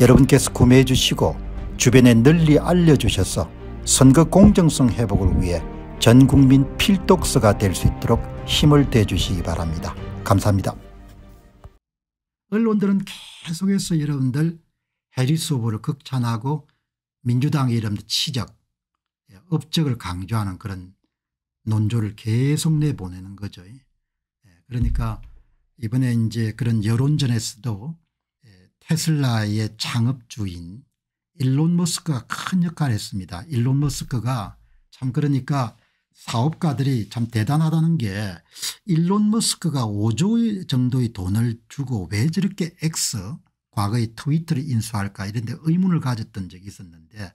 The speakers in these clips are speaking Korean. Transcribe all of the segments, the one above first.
여러분께서 구매해 주시고 주변에 널리 알려주셔서 선거 공정성 회복을 위해 전국민 필독서가 될 수 있도록 힘을 대주시기 바랍니다. 감사합니다. 언론들은 계속해서 여러분들 해리스 후보를 극찬하고 민주당의 이름도 치적 업적을 강조하는 그런 논조를 계속 내보내는 거죠. 그러니까 이번에 이제 그런 여론전에서도 테슬라의 창업주인 일론 머스크가 큰 역할을 했습니다. 일론 머스크가 참 그러니까 사업가들이 참 대단하다는 게 일론 머스크가 5조 정도의 돈을 주고 왜 저렇게 X 과거의 트위터를 인수할까 이런 데 의문을 가졌던 적이 있었는데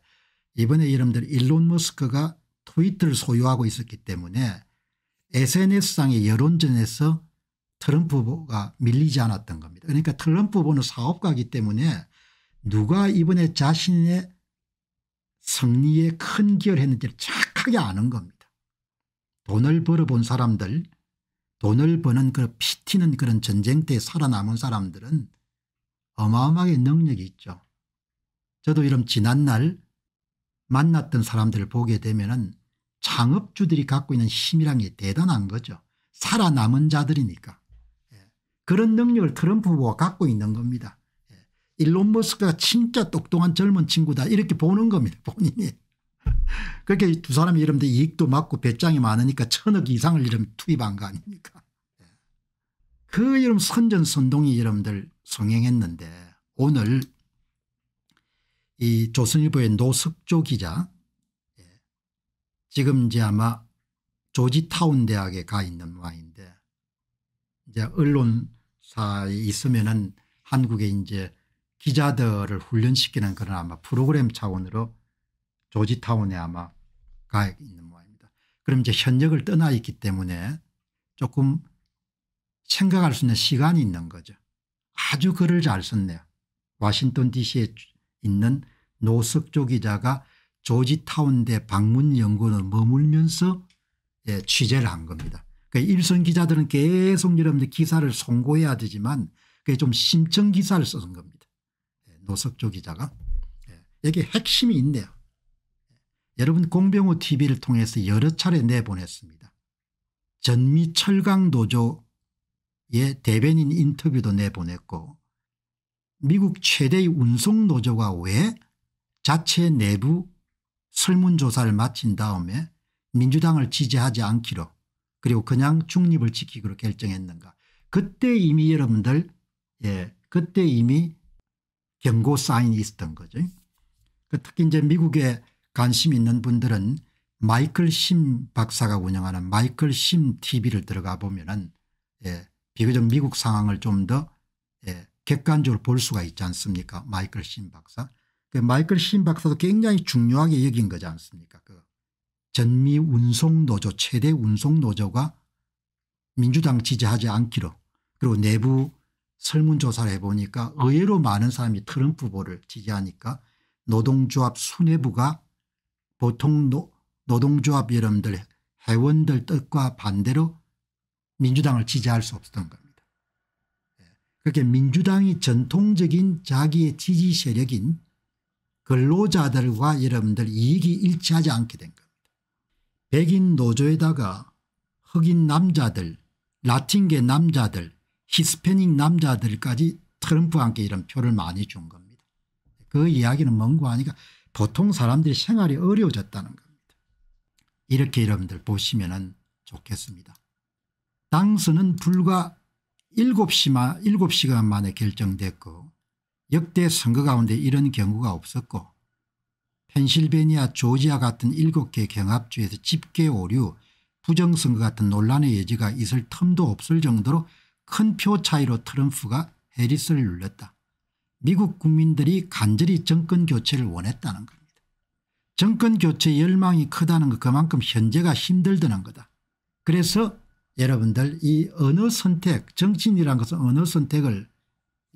이번에 여러분들 일론 머스크가 트위터를 소유하고 있었기 때문에 SNS상의 여론전에서 트럼프 가 밀리지 않았던 겁니다. 그러니까 트럼프 후보는 사업가기 이 때문에 누가 이번에 자신의 승리에 큰 기여를 했는지를 착하게 아는 겁니다. 돈을 벌어본 사람들 돈을 버는 그 피튀는 그런 전쟁 때 살아남은 사람들은 어마어마하게 능력이 있죠. 저도 이런 지난날 만났던 사람들을 보게 되면 은 창업주들이 갖고 있는 힘이란 게 대단한 거죠. 살아남은 자들이니까. 그런 능력을 트럼프 후보가 갖고 있는 겁니다. 예. 일론 머스크가 진짜 똑똑한 젊은 친구다 이렇게 보는 겁니다 본인이. 그렇게 두 사람이 이러면 이익도 많고 배짱이 많으니까 천억 이상을 이름 투입한 거 아닙니까 예. 그 이름 선전선동이 여러분들 성행했는데 오늘 이 조선일보의 노석조 기자 예. 지금 이제 아마 조지타운 대학에 가 있는 와인데 이제 언론 사 있으면은 한국에 이제 기자들을 훈련시키는 그런 아마 프로그램 차원으로 조지타운에 아마 가 있는 모양입니다. 그럼 이제 현역을 떠나 있기 때문에 조금 생각할 수 있는 시간이 있는 거죠. 아주 글을 잘 썼네요. 와싱턴 dc에 있는 노석조 기자가 조지타운대 방문연구원을 머물면서 예, 취재를 한 겁니다. 그 일선 기자들은 계속 여러분들 기사를 송고해야 되지만 그게 좀심청 기사를 써준 겁니다. 예, 노석조 기자가. 예, 여기 핵심이 있네요. 예, 여러분 공병호 tv를 통해서 여러 차례 내보냈습니다. 전미철강노조의 대변인 인터뷰도 내보냈고 미국 최대의 운송노조가 왜 자체 내부 설문조사를 마친 다음에 민주당을 지지하지 않기로 그리고 그냥 중립을 지키기로 결정했는가 그때 이미 여러분들 예 그때 이미 경고 사인이 있었던 거죠. 그 특히 이제 미국에 관심 있는 분들은 마이클 심 박사가 운영하는 마이클 심 tv를 들어가 보면은 예, 비교적 미국 상황을 좀더 예, 객관적으로 볼 수가 있지 않습니까 마이클 심 박사. 그 마이클 심 박사도 굉장히 중요하게 여긴 거지 않습니까 그 전미 운송노조 최대 운송노조가 민주당 지지하지 않기로 그리고 내부 설문조사를 해보니까 의외로 많은 사람이 트럼프 후보를 지지하니까 노동조합 수뇌부가 보통 노, 노동조합 여러분들 회원들 뜻과 반대로 민주당을 지지할 수 없었던 겁니다. 예. 그렇게 민주당이 전통적인 자기의 지지 세력인 근로자들과 여러분들 이익이 일치하지 않게 된 겁니다. 백인 노조에다가 흑인 남자들 라틴계 남자들 히스패닉 남자들까지 트럼프와 함께 이런 표를 많이 준 겁니다. 그 이야기는 뭔고 하니까 보통 사람들이 생활이 어려워졌다는 겁니다. 이렇게 여러분들 보시면 좋겠습니다. 당선은 불과 7시마, 7시간 만에 결정됐고 역대 선거 가운데 이런 경우가 없었고 펜실베니아 조지아 같은 7개 경합주에서 집계 오류 부정선거 같은 논란의 여지가 있을 틈도 없을 정도로 큰 표 차이로 트럼프가 해리스를 눌렀다. 미국 국민들이 간절히 정권 교체를 원했다는 겁니다. 정권 교체 열망이 크다는 것 그만큼 현재가 힘들다는 거다. 그래서 여러분들 이 어느 선택 정치인이란 것은 어느 선택을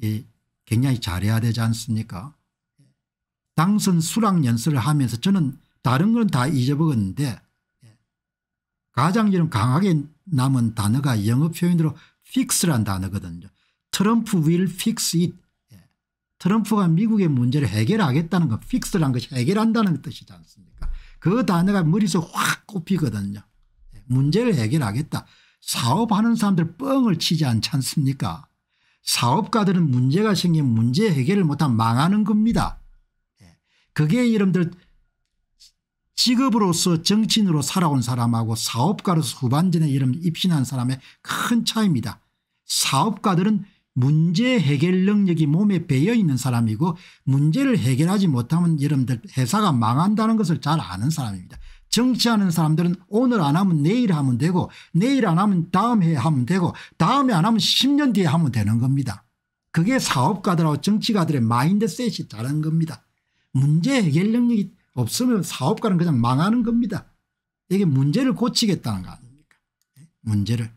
이 굉장히 잘해야 되지 않습니까 당선 수락 연설을 하면서 저는 다른 건 다 잊어버렸는데 예. 가장 좀 강하게 남은 단어가 영어 표현으로 fix란 단어거든요. 트럼프 will fix it. 예. 트럼프가 미국의 문제를 해결하겠다는 건 fix란 것이 해결한다는 뜻이지 않습니까 그 단어가 머릿속에 확 꼽히거든요. 예. 문제를 해결하겠다. 사업하는 사람들 뻥을 치지 않지 않습니까 사업가들은 문제가 생긴 문제 해결을 못한 망하는 겁니다. 그게 여러분들 직업으로서 정치인으로 살아온 사람하고 사업가로서 후반전에 이름 분 입신한 사람의 큰 차이입니다. 사업가들은 문제 해결 능력이 몸에 배어 있는 사람이고 문제를 해결하지 못하면 여러분들 회사가 망한다는 것을 잘 아는 사람입니다. 정치하는 사람들은 오늘 안 하면 내일 하면 되고 내일 안 하면 다음 해에 하면 되고 다음에 안 하면 10년 뒤에 하면 되는 겁니다. 그게 사업가들하고 정치가들의 마인드셋이 다른 겁니다. 문제 해결 능력이 없으면 사업가는 그냥 망하는 겁니다. 이게 문제를 고치겠다는 거 아닙니까 네? 문제를.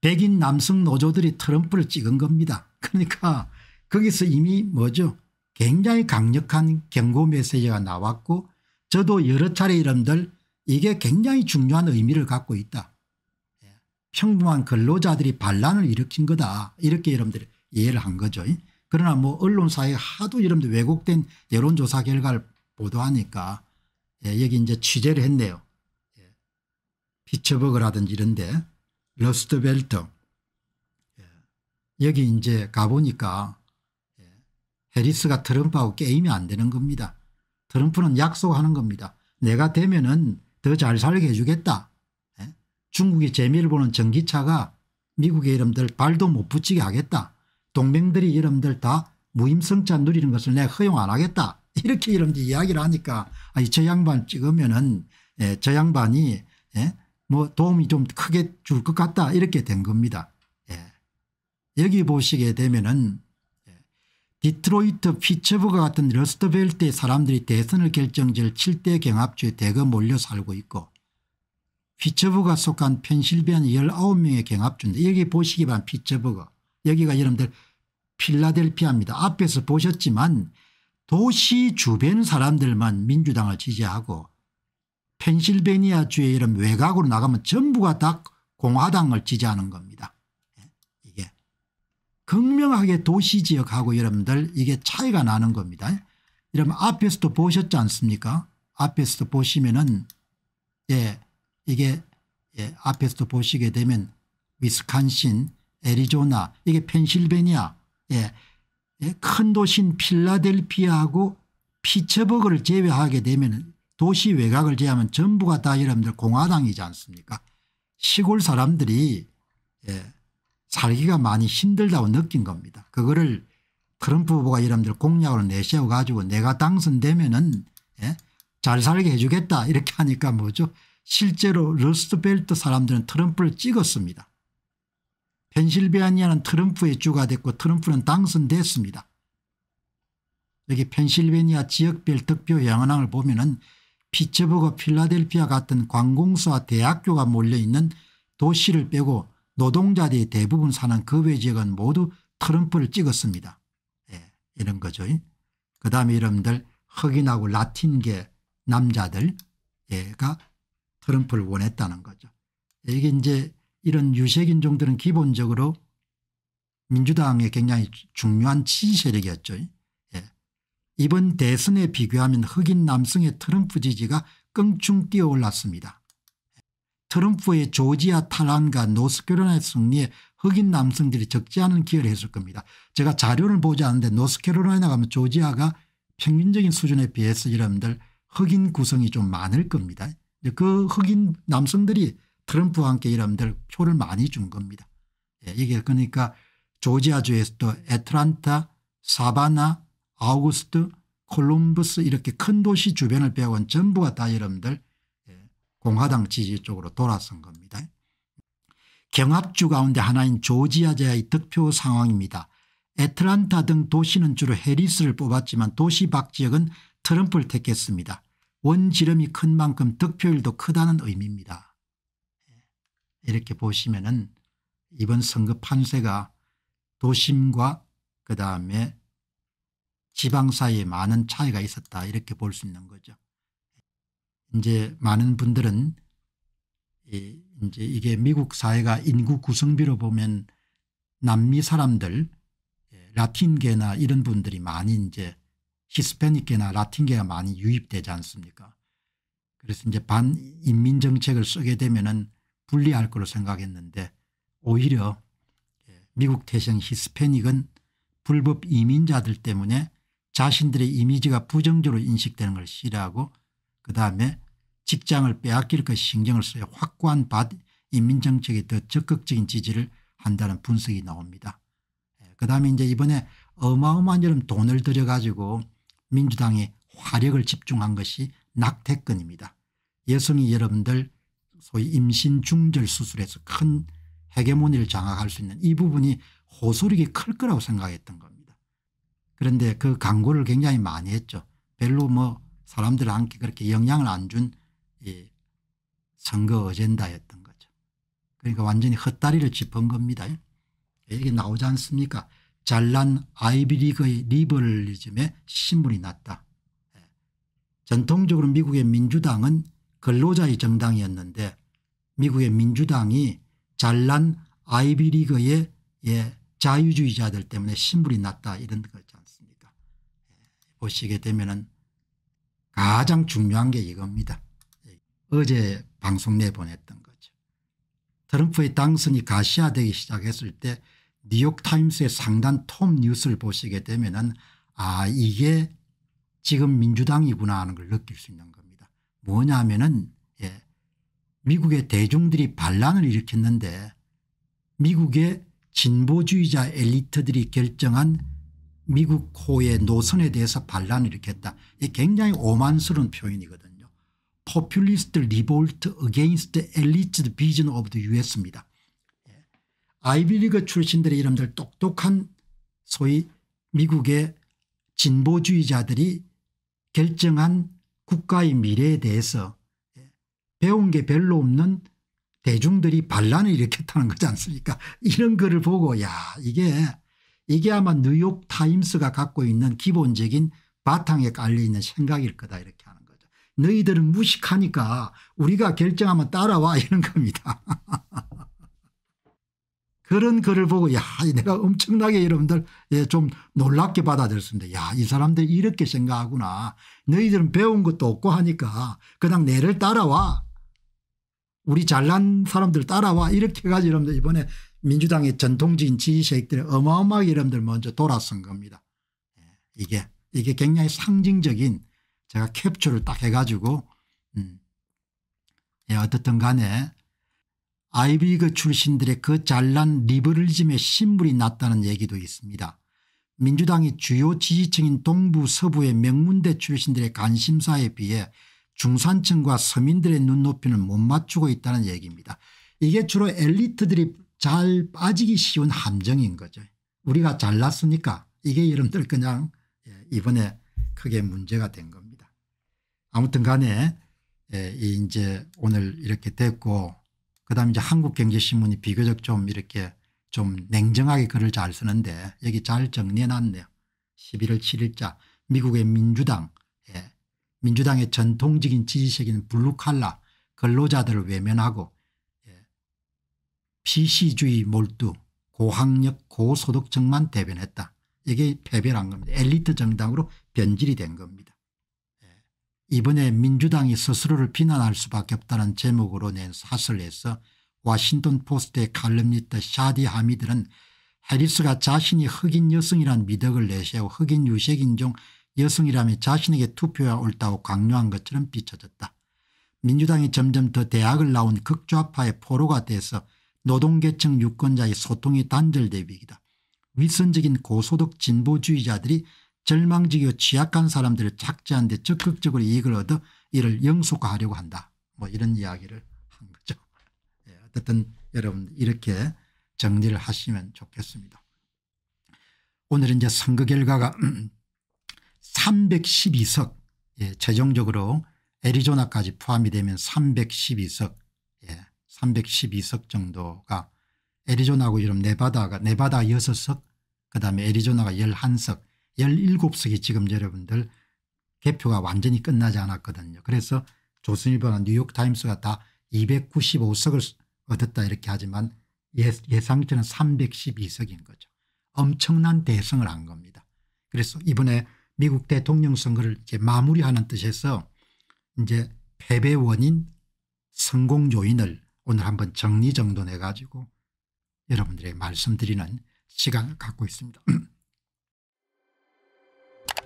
백인 남성 노조들이 트럼프를 찍은 겁니다. 그러니까 거기서 이미 뭐죠 굉장히 강력한 경고 메시지가 나왔고 저도 여러 차례 이름들 이게 굉장히 중요한 의미를 갖고 있다. 평범한 근로자들이 반란을 일으킨 거다. 이렇게 여러분들이 이해를 한 거죠. 그러나 뭐 언론사에 하도 이러분 왜곡된 여론조사 결과를 보도하니까 예, 여기 이제 취재를 했네요. 예. 피처버그라든지 이런데 러스트벨트 예. 여기 이제 가보니까 예, 해리스가 트럼프하고 게임이 안 되는 겁니다. 트럼프는 약속하는 겁니다. 내가 되면은 더 잘 살게 해주겠다. 예. 중국이 재미를 보는 전기차가 미국의 이름들 발도 못 붙이게 하겠다. 동맹들이 여러분들 다 무임승차 누리는 것을 내가 허용 안 하겠다 이렇게 여러분들 이야기를 하니까 아저 양반 찍으면은 예, 저 양반이 예, 뭐 도움이 좀 크게 줄 것 같다 이렇게 된 겁니다. 예. 여기 보시게 되면은 예, 디트로이트 피츠버그 같은 러스트벨트의 사람들이 대선을 결정질 7대 경합주에 대거 몰려 살고 있고 피츠버그가 속한 펜실베니아 19명의 경합주인데 여기 보시기 바란 피츠버그 여기가 여러분들 필라델피아입니다. 앞에서 보셨지만 도시 주변 사람들만 민주당을 지지하고 펜실베니아 주의 이런 외곽으로 나가면 전부가 다 공화당을 지지하는 겁니다. 예, 이게 극명하게 도시 지역하고 여러분들 이게 차이가 나는 겁니다. 예, 여러분 앞에서도 보셨지 않습니까? 앞에서도 보시면은 예 이게 예 앞에서도 보시게 되면 위스칸신 애리조나 이게 펜실베니아 예. 예. 큰 도시인 필라델피아하고 피츠버그를 제외하게 되면 도시 외곽을 제외하면 전부가 다 여러분들 공화당이지 않습니까 시골 사람들이 예. 살기가 많이 힘들다고 느낀 겁니다. 그거를 트럼프 후보가 여러분들 공약으로 내세워 가지고 내가 당선되면 은잘 예, 살게 해주겠다 이렇게 하니까 뭐죠 실제로 러스트벨트 사람들은 트럼프를 찍었습니다. 펜실베니아는 트럼프의 주가 됐고 트럼프는 당선됐습니다. 여기 펜실베니아 지역별 득표 영향을 보면 은 피츠버그 필라델피아 같은 관공서와 대학교가 몰려있는 도시를 빼고 노동자들이 대부분 사는 그 외 지역은 모두 트럼프를 찍었습니다. 예, 이런 거죠. 그 다음에 여러분들 흑인하고 라틴계 남자들 얘가 트럼프를 원했다는 거죠. 이게 이제 이런 유색인종들은 기본적으로 민주당의 굉장히 중요한 지지세력이었죠. 예. 이번 대선에 비교하면 흑인 남성의 트럼프 지지가 껑충 뛰어올랐습니다. 트럼프의 조지아 탈환과 노스캐롤라이나 승리에 흑인 남성들이 적지 않은 기여를 했을 겁니다. 제가 자료를 보지 않는데 노스캐롤라이나 가면 조지아가 평균적인 수준에 비해서 여러분들 흑인 구성이 좀 많을 겁니다. 그 흑인 남성들이 트럼프와 함께 이하들 표를 많이 준 겁니다. 예, 이게 그러니까 조지아주에서도 애틀란타 사바나 아우구스트 콜럼버스 이렇게 큰 도시 주변을 빼곤 전부가 다 여러분들 예, 공화당 지지 쪽으로 돌아선 겁니다. 경합주 가운데 하나인 조지아제의 득표 상황입니다. 애틀란타 등 도시는 주로 해리스를 뽑았지만 도시 박지역은 트럼프를 택했습니다. 원지름이 큰 만큼 득표율도 크다는 의미입니다. 이렇게 보시면은 이번 선거 판세가 도심과 그 다음에 지방 사이에 많은 차이가 있었다 이렇게 볼 수 있는 거죠. 이제 많은 분들은 이 이제 이게 미국 사회가 인구 구성비로 보면 남미 사람들 예, 라틴계나 이런 분들이 많이 이제 히스패닉계나 라틴계가 많이 유입되지 않습니까 그래서 이제 반인민 정책을 쓰게 되면은 불리할 걸로 생각했는데 오히려 미국 태생 히스패닉은 불법 이민자들 때문에 자신들의 이미지가 부정적으로 인식되는 걸 싫어하고 그다음에 직장을 빼앗길 것 신경을 써야 확고한 인민정책에 더 적극적인 지지를 한다는 분석이 나옵니다. 예, 그다음에 이제 이번에 어마어마한 여름 돈을 들여가지고 민주당이 화력을 집중한 것이 낙태권입니다. 여성이 여러분들 소위 임신 중절 수술에서 큰 헤게모니를 장악할 수 있는 이 부분이 호소력이 클 거라고 생각했던 겁니다. 그런데 그 광고를 굉장히 많이 했죠. 별로 뭐 사람들한테 그렇게 영향을 안 준이 선거 어젠다였던 거죠. 그러니까 완전히 헛다리를 짚은 겁니다. 이게 나오지 않습니까 잘난 아이비리그의 리버리즘에 신분이 났다. 예. 전통적으로 미국의 민주당은 근로자의 정당이었는데 미국의 민주당이 잘난 아이비리그의 예, 자유주의자들 때문에 신불이 났다 이런 거지 않습니까 예, 보시게 되면 은 가장 중요한 게 이겁니다. 어제 방송 내보냈던 거죠. 트럼프의 당선이 가시화되기 시작했을 때 뉴욕타임스의 상단 톱 뉴스를 보시게 되면 은아 이게 지금 민주당이구나 하는 걸 느낄 수 있는 거예 뭐냐면은 예, 미국의 대중들이 반란을 일으켰는데 미국의 진보주의자 엘리트들이 결정한 미국 코의 노선에 대해서 반란을 일으켰다. 굉장히 오만스러운 표현이거든요. Populist Revolt Against Elite Vision of the US입니다. 아이비리그 예. 출신들의 이름들 똑똑한 소위 미국의 진보주의자들이 결정한 국가의 미래에 대해서 배운 게 별로 없는 대중들이 반란을 일으켰다는 거지 않습니까 이런 글을 보고 야 이게 이게 아마 뉴욕타임스가 갖고 있는 기본적인 바탕에 깔려있는 생각일 거다 이렇게 하는 거죠. 너희들은 무식하니까 우리가 결정하면 따라와 이런 겁니다. 그런 글을 보고 야 내가 엄청나게 여러분들 예, 좀 놀랍게 받아들였습니다. 야이 사람들이 이렇게 생각하구나. 너희들은 배운 것도 없고 하니까 그냥 내를 따라와. 우리 잘난 사람들 따라와 이렇게 해가지고 여러분들 이번에 민주당의 전통적인 지휘세력들이 어마어마하게 여러분들 먼저 돌아선 겁니다. 예, 이게 이게 굉장히 상징적인 제가 캡처를 딱 해가지고 음. 예, 어떻든 간에 아이비그 출신들의 그 잘난 리버럴즘의 신물이 났다는 얘기도 있습니다. 민주당이 주요 지지층인 동부 서부의 명문대 출신들의 관심사에 비해 중산층과 서민들의 눈높이는 못 맞추고 있다는 얘기입니다. 이게 주로 엘리트들이 잘 빠지기 쉬운 함정인 거죠. 우리가 잘났으니까 이게 여러분들 그냥 예, 이번에 크게 문제가 된 겁니다. 아무튼 간에 예, 이제 오늘 이렇게 됐고 그다음에 이제 한국경제신문이 비교적 좀 이렇게 좀 냉정하게 글을 잘 쓰는데 여기 잘 정리해 놨네요. 11월 7일자 미국의 민주당 예. 민주당의 전통적인 지지색인 블루칼라 근로자들을 외면하고 예. PC주의 몰두 고학력 고소득층만 대변했다. 이게 패배란 겁니다. 엘리트 정당으로 변질이 된 겁니다. 이번에 민주당이 스스로를 비난할 수밖에 없다는 제목으로 낸 사설에서 워싱턴 포스트의 칼럼니스트 샤디 하미드는 해리스가 자신이 흑인 여성이란 미덕을 내세워 흑인 유색인종 여성이라며 자신에게 투표해 옳다고 강요한 것처럼 비춰졌다. 민주당이 점점 더 대학을 나온 극좌파의 포로가 돼서 노동계층 유권자의 소통이 단절되기다. 윗선적인 고소득 진보주의자들이 절망지기고 취약한 사람들을 착지한 데 적극적으로 이익을 얻어 이를 영속화하려고 한다. 뭐 이런 이야기를 한 거죠. 예, 어쨌든 여러분 이렇게 정리를 하시면 좋겠습니다. 오늘은 이제 선거 결과가 312석 예, 최종적으로 애리조나까지 포함이 되면 312석 예, 312석 정도가 애리조나하고 이름 네바다가 네바다 6석 그다음에 애리조나가 11석 17석이 지금 여러분들 개표가 완전히 끝나지 않았거든요. 그래서 조선일보나 뉴욕타임스가 다 295석을 얻었다 이렇게 하지만 예, 예상치는 312석인 거죠. 엄청난 대승을한 겁니다. 그래서 이번에 미국 대통령 선거를 이제 마무리하는 뜻에서 이제 패배 원인 성공 요인을 오늘 한번 정리정돈해 가지고 여러분들의 말씀드리는 시간을 갖고 있습니다.